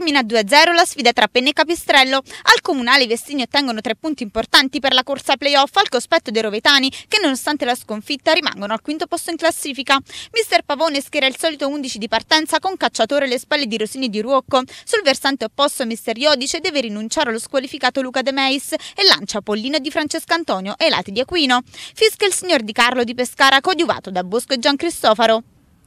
Termina 2-0 la sfida tra Penne e Capistrello. Al comunale i Vestini ottengono tre punti importanti per la corsa playoff al cospetto dei Rovetani che nonostante la sconfitta rimangono al quinto posto in classifica. Mister Pavone schiera il solito 11 di partenza con cacciatore alle spalle di Rosini di Ruocco. Sul versante opposto Mister Iodice deve rinunciare allo squalificato Luca De Meis e lancia Pollino di Francesco Antonio e Lati di Aquino. Fisca il signor Di Carlo di Pescara coadiuvato da Bosco e Gian Cristofaro.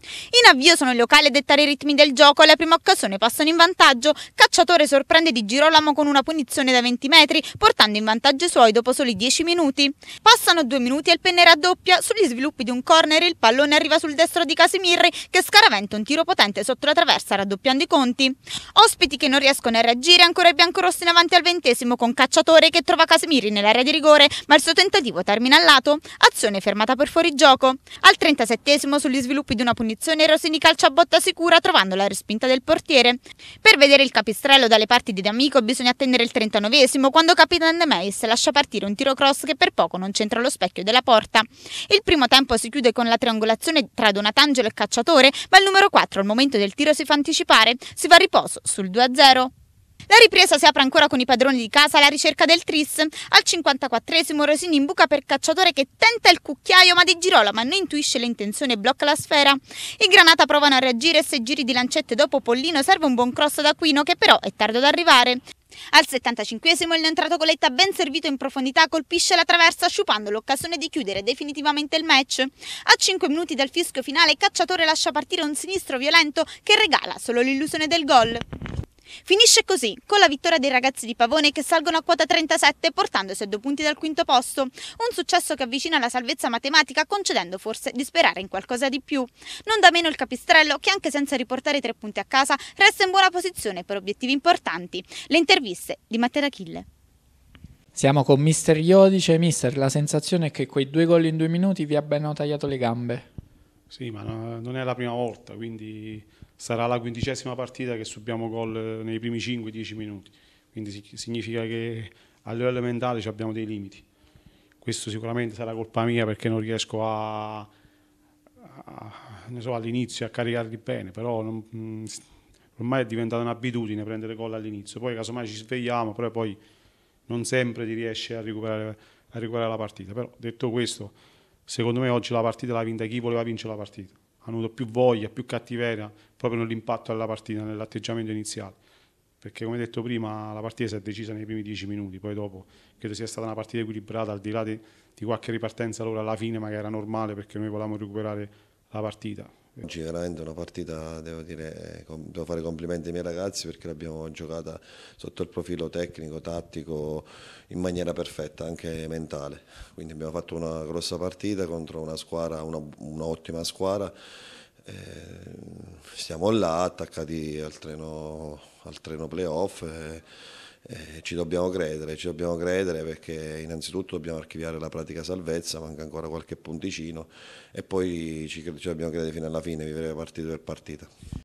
In avvio sono i locali a dettare i ritmi del gioco alla prima occasione passano in vantaggio. Cacciatore sorprende Di Girolamo con una punizione da 20 metri, portando in vantaggio i suoi dopo soli 10 minuti. Passano due minuti e il penne raddoppia. Sugli sviluppi di un corner il pallone arriva sul destro di Casimirri che scaraventa un tiro potente sotto la traversa raddoppiando i conti. Ospiti che non riescono a reagire ancora i biancorossi in avanti al ventesimo con Cacciatore che trova Casimirri nell'area di rigore ma il suo tentativo termina al lato. Azione fermata per fuorigioco. Al 37 sugli sviluppi di una punizione punizione Rosini calcia a botta sicura trovando la respinta del portiere. Per vedere il capistrello dalle parti di D'Amico bisogna attendere il 39esimo quando Capitan De Meis lascia partire un tiro cross che per poco non c'entra lo specchio della porta. Il primo tempo si chiude con la triangolazione tra Donatangelo e Cacciatore ma il numero 4 al momento del tiro si fa anticipare, si va a riposo sul 2-0. La ripresa si apre ancora con i padroni di casa alla ricerca del tris. Al 54esimo Rosini in buca per cacciatore che tenta il cucchiaio ma di Girolama ne intuisce l'intenzione e blocca la sfera. I Granata provano a reagire e se giri di lancette dopo Pollino serve un buon cross da Aquino che però è tardo ad arrivare. Al 75esimo il neontrato Coletta ben servito in profondità colpisce la traversa sciupando l'occasione di chiudere definitivamente il match. A 5 minuti dal fischio finale Cacciatore lascia partire un sinistro violento che regala solo l'illusione del gol. Finisce così, con la vittoria dei ragazzi di Pavone che salgono a quota 37 portandosi a due punti dal quinto posto, un successo che avvicina la salvezza matematica concedendo forse di sperare in qualcosa di più. Non da meno il Capistrello che anche senza riportare tre punti a casa resta in buona posizione per obiettivi importanti, le interviste di Matteo Achille. Siamo con Mister Iodice. Mister, la sensazione è che quei due gol in due minuti vi abbiano tagliato le gambe. Sì, ma no, non è la prima volta, quindi sarà la quindicesima partita che subiamo gol eh, nei primi 5-10 minuti, quindi significa che a livello mentale abbiamo dei limiti. Questo sicuramente sarà colpa mia perché non riesco a, a, so, all'inizio a caricarli bene, però non, mm, ormai è diventata un'abitudine prendere gol all'inizio, poi casomai ci svegliamo, però poi non sempre ti riesce a recuperare, a recuperare la partita. Però detto questo, secondo me oggi la partita l'ha vinta chi voleva vincere la partita hanno avuto più voglia, più cattiveria proprio nell'impatto della partita, nell'atteggiamento iniziale. Perché come detto prima la partita si è decisa nei primi dieci minuti, poi dopo credo sia stata una partita equilibrata al di là di, di qualche ripartenza loro alla fine, ma che era normale perché noi volevamo recuperare la partita. Oggi veramente una partita, devo dire, devo fare complimenti ai miei ragazzi perché l'abbiamo giocata sotto il profilo tecnico, tattico, in maniera perfetta, anche mentale. Quindi abbiamo fatto una grossa partita contro una squadra, una, un'ottima squadra eh, siamo là attaccati al treno, al treno playoff. Eh, eh, ci dobbiamo credere, ci dobbiamo credere perché innanzitutto dobbiamo archiviare la pratica salvezza, manca ancora qualche punticino e poi ci, ci dobbiamo credere fino alla fine, vivere partita per partita.